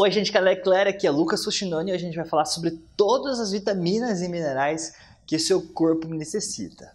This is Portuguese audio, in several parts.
Oi, gente, galera, é Claire aqui é Lucas Sushinoni e a gente vai falar sobre todas as vitaminas e minerais que seu corpo necessita.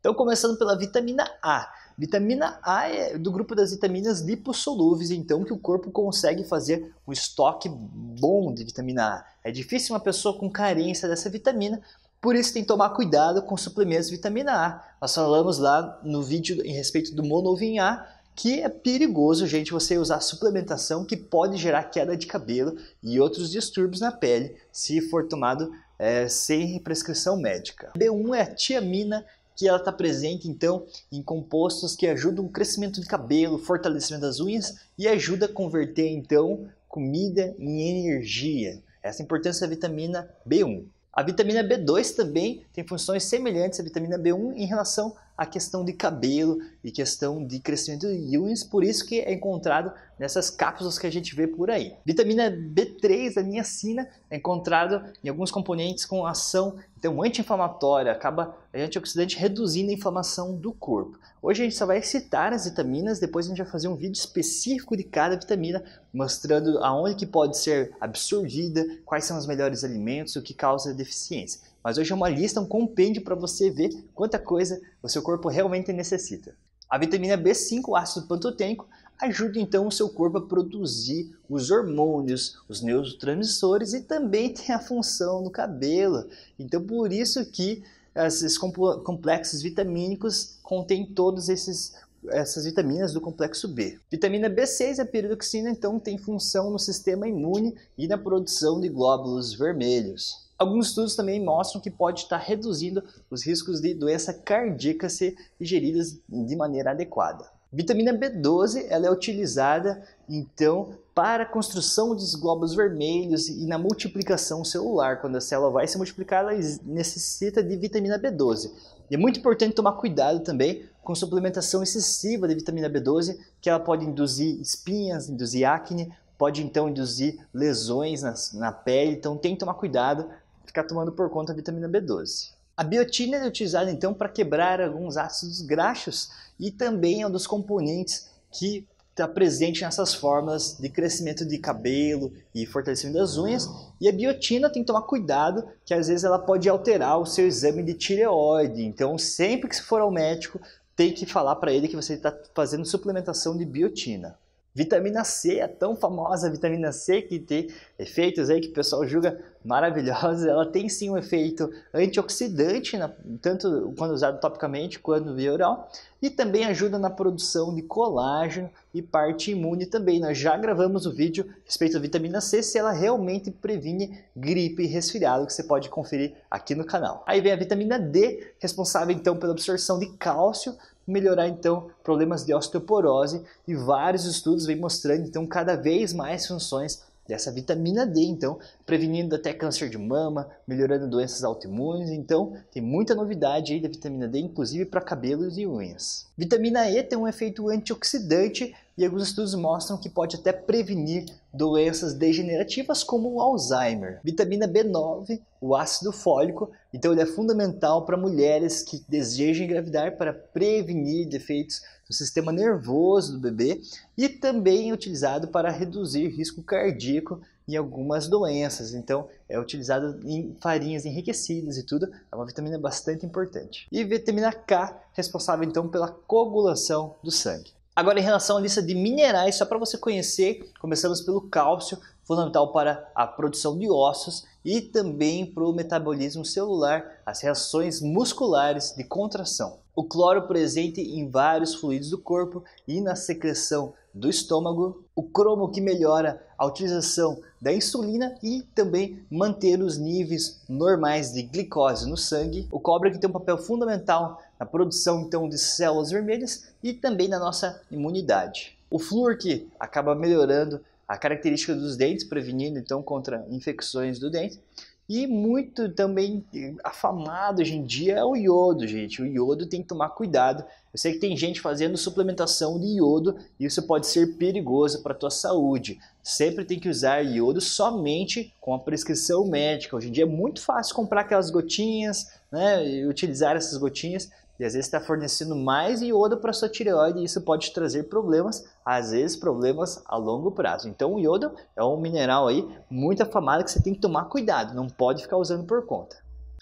Então, começando pela vitamina A. Vitamina A é do grupo das vitaminas lipossolúveis, então que o corpo consegue fazer um estoque bom de vitamina A. É difícil uma pessoa com carência dessa vitamina, por isso tem que tomar cuidado com suplementos de vitamina A. Nós falamos lá no vídeo em respeito do monovin A, que é perigoso, gente, você usar suplementação que pode gerar queda de cabelo e outros distúrbios na pele, se for tomado é, sem prescrição médica. B1 é a tiamina, que ela está presente, então, em compostos que ajudam o crescimento de cabelo, fortalecimento das unhas e ajuda a converter, então, comida em energia. Essa é a importância da vitamina B1. A vitamina B2 também tem funções semelhantes à vitamina B1 em relação a questão de cabelo e questão de crescimento de unhas por isso que é encontrado nessas cápsulas que a gente vê por aí. Vitamina B3, a niacina, é encontrado em alguns componentes com ação então, anti-inflamatória, acaba a antioxidante reduzindo a inflamação do corpo. Hoje a gente só vai citar as vitaminas, depois a gente vai fazer um vídeo específico de cada vitamina, mostrando aonde que pode ser absorvida, quais são os melhores alimentos, o que causa deficiência mas hoje é uma lista, um compêndio para você ver quanta coisa o seu corpo realmente necessita. A vitamina B5, o ácido pantotênico, ajuda então o seu corpo a produzir os hormônios, os neurotransmissores e também tem a função no cabelo. Então por isso que esses complexos vitamínicos contêm todos esses essas vitaminas do complexo B. Vitamina B6, a piridoxina, então tem função no sistema imune e na produção de glóbulos vermelhos. Alguns estudos também mostram que pode estar reduzindo os riscos de doença cardíaca se ingeridas de maneira adequada. Vitamina B12 ela é utilizada então para a construção dos glóbulos vermelhos e na multiplicação celular. Quando a célula vai se multiplicar, ela necessita de vitamina B12. E é muito importante tomar cuidado também com suplementação excessiva de vitamina B12, que ela pode induzir espinhas, induzir acne, pode então induzir lesões na, na pele. Então tem que tomar cuidado ficar tomando por conta a vitamina B12. A biotina é utilizada então para quebrar alguns ácidos graxos e também é um dos componentes que está presente nessas formas de crescimento de cabelo e fortalecimento das unhas. E a biotina tem que tomar cuidado, que às vezes ela pode alterar o seu exame de tireoide. Então, sempre que você for ao médico, tem que falar para ele que você está fazendo suplementação de biotina. Vitamina C, a é tão famosa vitamina C que tem efeitos aí que o pessoal julga maravilhosos, ela tem sim um efeito antioxidante, tanto quando usado topicamente quanto via oral, e também ajuda na produção de colágeno e parte imune também. Nós já gravamos o vídeo a respeito da vitamina C, se ela realmente previne gripe e resfriado, que você pode conferir aqui no canal. Aí vem a vitamina D, responsável então pela absorção de cálcio, melhorar então problemas de osteoporose e vários estudos vêm mostrando então cada vez mais funções dessa vitamina D, então, prevenindo até câncer de mama, melhorando doenças autoimunes, então tem muita novidade aí da vitamina D, inclusive para cabelos e unhas. Vitamina E tem um efeito antioxidante e alguns estudos mostram que pode até prevenir doenças degenerativas como o Alzheimer. Vitamina B9, o ácido fólico, então ele é fundamental para mulheres que desejam engravidar para prevenir defeitos do sistema nervoso do bebê e também é utilizado para reduzir risco cardíaco em algumas doenças. Então, é utilizado em farinhas enriquecidas e tudo. É uma vitamina bastante importante. E vitamina K, responsável então pela coagulação do sangue. Agora, em relação à lista de minerais, só para você conhecer, começamos pelo cálcio, fundamental para a produção de ossos e também para o metabolismo celular, as reações musculares de contração. O cloro presente em vários fluidos do corpo e na secreção do estômago. O cromo que melhora a utilização da insulina e também manter os níveis normais de glicose no sangue. O cobre que tem um papel fundamental na produção então de células vermelhas e também na nossa imunidade. O flúor que acaba melhorando a característica dos dentes, prevenindo então contra infecções do dente. E muito também afamado hoje em dia é o iodo, gente. O iodo tem que tomar cuidado. Eu sei que tem gente fazendo suplementação de iodo e isso pode ser perigoso para a tua saúde. Sempre tem que usar iodo somente com a prescrição médica. Hoje em dia é muito fácil comprar aquelas gotinhas, né, e utilizar essas gotinhas e às vezes está fornecendo mais iodo para sua tireoide e isso pode trazer problemas, às vezes problemas a longo prazo. Então o iodo é um mineral aí muito afamado que você tem que tomar cuidado, não pode ficar usando por conta.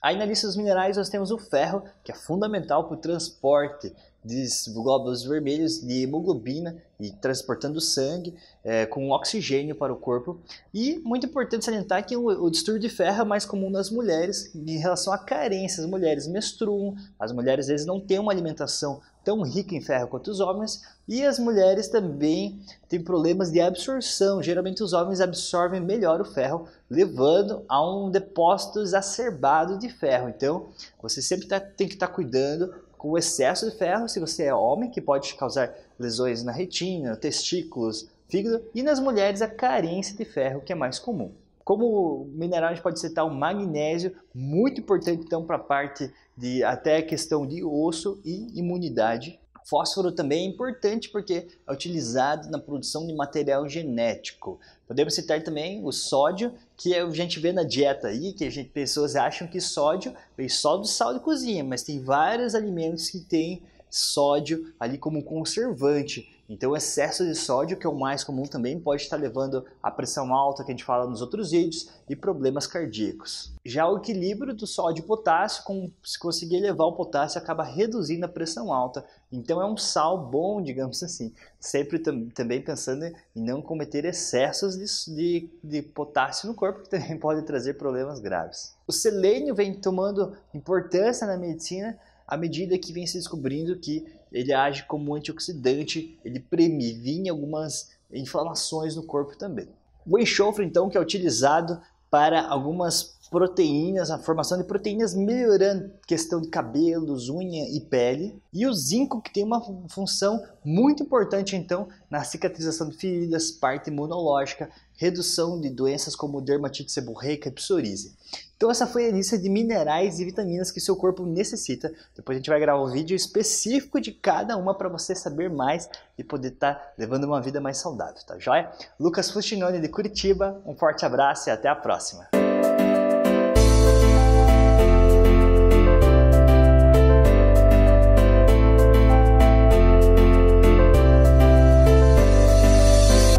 Aí na lista dos minerais nós temos o ferro, que é fundamental para o transporte de glóbulos vermelhos, de hemoglobina e transportando sangue é, com oxigênio para o corpo. E muito importante salientar que o, o, distúrbio de ferro é mais comum nas mulheres em relação à carência. As mulheres menstruam, as mulheres às vezes não têm uma alimentação tão rica em ferro quanto os homens, e as mulheres também têm problemas de absorção. Geralmente os homens absorvem melhor o ferro, levando a um depósito exacerbado de ferro. Então, você sempre tá, tem que estar tá cuidando com o excesso de ferro, se você é homem, que pode causar lesões na retina, testículos, fígado, e nas mulheres a carência de ferro, que é mais comum. Como minerais, a gente pode citar o magnésio, muito importante então para a parte de até a questão de osso e imunidade. Fósforo também é importante porque é utilizado na produção de material genético. Podemos citar também o sódio, é que a gente vê na dieta aí, que a gente, pessoas acham que sódio vem só do sal de cozinha, mas tem vários alimentos que têm sódio ali como conservante. Então, o excesso de sódio, que é o mais comum também, pode estar levando à pressão alta, que a gente fala nos outros vídeos, e problemas cardíacos. Já o equilíbrio do sódio e potássio, com, se conseguir elevar o potássio, acaba reduzindo a pressão alta. Então, é um sal bom, digamos assim. Sempre tam também pensando em não cometer excessos de, de, de potássio no corpo, que também pode trazer problemas graves. O selênio vem tomando importância na medicina à medida que vem se descobrindo que ele age como antioxidante, ele previne algumas inflamações no corpo também. O enxofre, então, que é utilizado para algumas proteínas, a formação de proteínas melhorando questão de cabelos, unha e pele. E o zinco que tem uma função muito importante então na cicatrização de feridas, parte imunológica, redução de doenças como dermatite seborreica e psoríase. Então essa foi a lista de minerais e vitaminas que seu corpo necessita. Depois a gente vai gravar um vídeo específico de cada uma para você saber mais e poder estar tá levando uma vida mais saudável, tá joia? Lucas Fustinoni de Curitiba, um forte abraço e até a próxima.